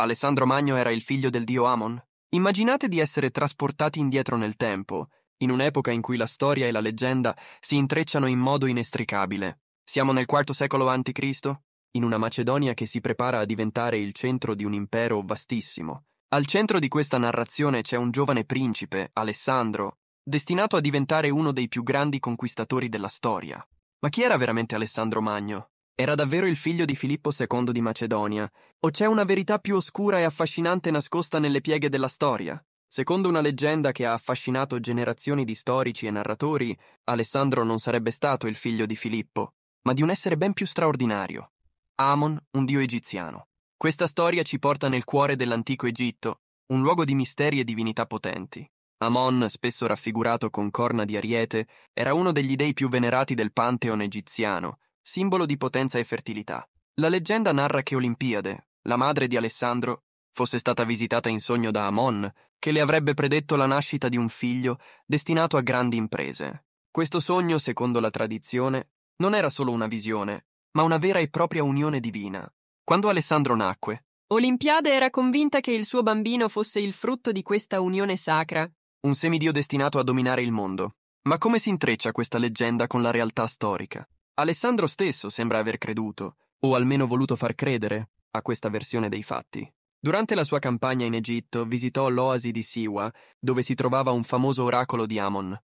Alessandro Magno era il figlio del dio Amon? Immaginate di essere trasportati indietro nel tempo, in un'epoca in cui la storia e la leggenda si intrecciano in modo inestricabile. Siamo nel IV secolo a.C., in una Macedonia che si prepara a diventare il centro di un impero vastissimo. Al centro di questa narrazione c'è un giovane principe, Alessandro, destinato a diventare uno dei più grandi conquistatori della storia. Ma chi era veramente Alessandro Magno? Era davvero il figlio di Filippo II di Macedonia? O c'è una verità più oscura e affascinante nascosta nelle pieghe della storia? Secondo una leggenda che ha affascinato generazioni di storici e narratori, Alessandro non sarebbe stato il figlio di Filippo, ma di un essere ben più straordinario. Amon, un dio egiziano. Questa storia ci porta nel cuore dell'antico Egitto, un luogo di misteri e divinità potenti. Amon, spesso raffigurato con corna di ariete, era uno degli dei più venerati del Pantheon egiziano, simbolo di potenza e fertilità. La leggenda narra che Olimpiade, la madre di Alessandro, fosse stata visitata in sogno da Amon, che le avrebbe predetto la nascita di un figlio destinato a grandi imprese. Questo sogno, secondo la tradizione, non era solo una visione, ma una vera e propria unione divina. Quando Alessandro nacque, Olimpiade era convinta che il suo bambino fosse il frutto di questa unione sacra, un semidio destinato a dominare il mondo. Ma come si intreccia questa leggenda con la realtà storica? Alessandro stesso sembra aver creduto, o almeno voluto far credere, a questa versione dei fatti. Durante la sua campagna in Egitto visitò l'oasi di Siwa, dove si trovava un famoso oracolo di Amon.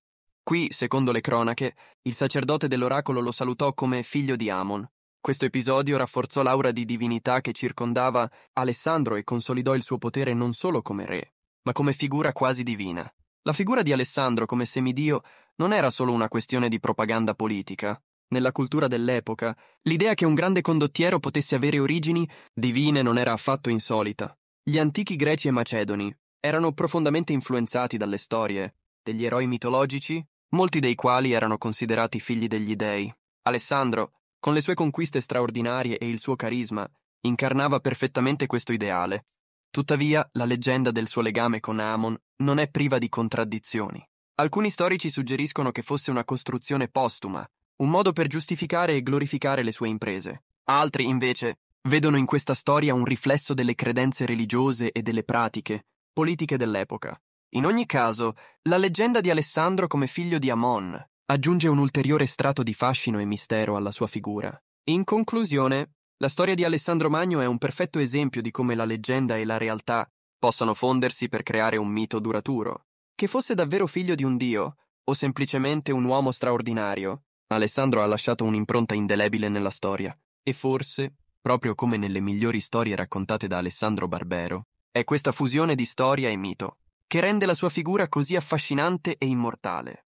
Qui, secondo le cronache, il sacerdote dell'oracolo lo salutò come figlio di Amon. Questo episodio rafforzò l'aura di divinità che circondava Alessandro e consolidò il suo potere non solo come re, ma come figura quasi divina. La figura di Alessandro come semidio non era solo una questione di propaganda politica, nella cultura dell'epoca, l'idea che un grande condottiero potesse avere origini divine non era affatto insolita. Gli antichi greci e macedoni erano profondamente influenzati dalle storie degli eroi mitologici, molti dei quali erano considerati figli degli dei. Alessandro, con le sue conquiste straordinarie e il suo carisma, incarnava perfettamente questo ideale. Tuttavia, la leggenda del suo legame con Amon non è priva di contraddizioni. Alcuni storici suggeriscono che fosse una costruzione postuma, un modo per giustificare e glorificare le sue imprese. Altri, invece, vedono in questa storia un riflesso delle credenze religiose e delle pratiche, politiche dell'epoca. In ogni caso, la leggenda di Alessandro come figlio di Amon aggiunge un ulteriore strato di fascino e mistero alla sua figura. In conclusione, la storia di Alessandro Magno è un perfetto esempio di come la leggenda e la realtà possano fondersi per creare un mito duraturo. Che fosse davvero figlio di un dio, o semplicemente un uomo straordinario, Alessandro ha lasciato un'impronta indelebile nella storia e forse, proprio come nelle migliori storie raccontate da Alessandro Barbero, è questa fusione di storia e mito che rende la sua figura così affascinante e immortale.